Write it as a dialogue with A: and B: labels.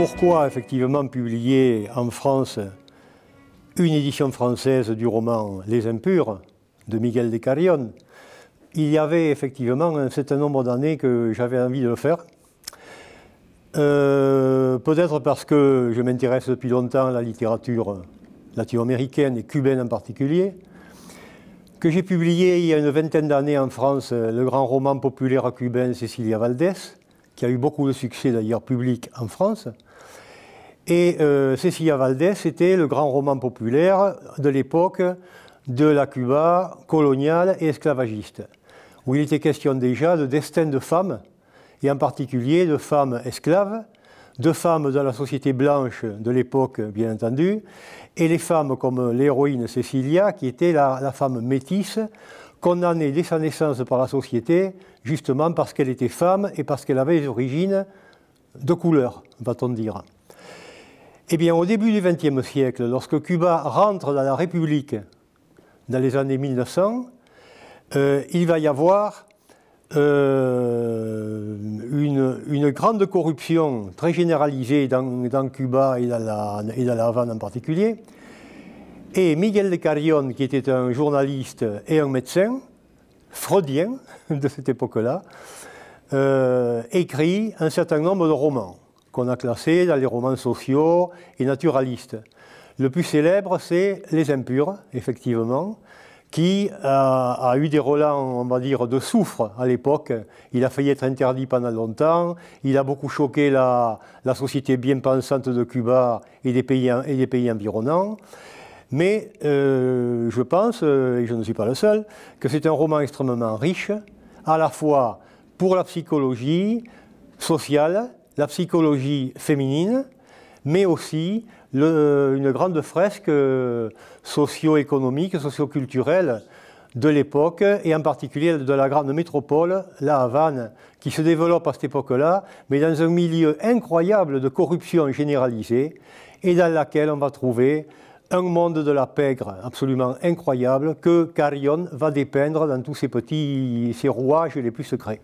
A: pourquoi effectivement publier en France une édition française du roman Les Impurs de Miguel de Il y avait effectivement un certain nombre d'années que j'avais envie de le faire. Euh, peut-être parce que je m'intéresse depuis longtemps à la littérature latino-américaine et cubaine en particulier, que j'ai publié il y a une vingtaine d'années en France le grand roman populaire cubain Cecilia Valdés, qui a eu beaucoup de succès d'ailleurs public en France, et euh, Cecilia Valdés, était le grand roman populaire de l'époque de la Cuba coloniale et esclavagiste, où il était question déjà de destin de femmes, et en particulier de femmes esclaves, de femmes dans la société blanche de l'époque, bien entendu, et les femmes comme l'héroïne Cecilia, qui était la, la femme métisse, condamnée dès sa naissance par la société, justement parce qu'elle était femme et parce qu'elle avait des origines de couleur, va-t-on dire. Eh bien, au début du XXe siècle, lorsque Cuba rentre dans la République dans les années 1900, euh, il va y avoir euh, une, grande corruption très généralisée dans, Cuba et dans, la, Havane en particulier. Et Miguel de carillon qui était un journaliste et un médecin, freudien de cette époque-là, euh, écrit un certain nombre de romans a classé dans les romans sociaux et naturalistes. Le plus célèbre, c'est Les Impures, effectivement, qui euh, a eu des relents, on va dire, de soufre à l'époque. Il a failli être interdit pendant longtemps. Il a beaucoup choqué la, société bien pensante de Cuba et des pays, et des pays environnants. Mais euh, je pense, euh, et je ne suis pas le seul, que c'est un roman extrêmement riche, à la fois pour la psychologie sociale, la psychologie féminine, mais aussi une grande fresque socio-économique, socio-culturelle de l'époque, et en particulier de la grande métropole, la Havane, qui se développe à cette époque-là, mais dans un milieu incroyable de corruption généralisée, et dans laquelle on va trouver un monde de la pègre absolument incroyable que Carion va dépeindre dans tous ses petits ses rouages les plus secrets.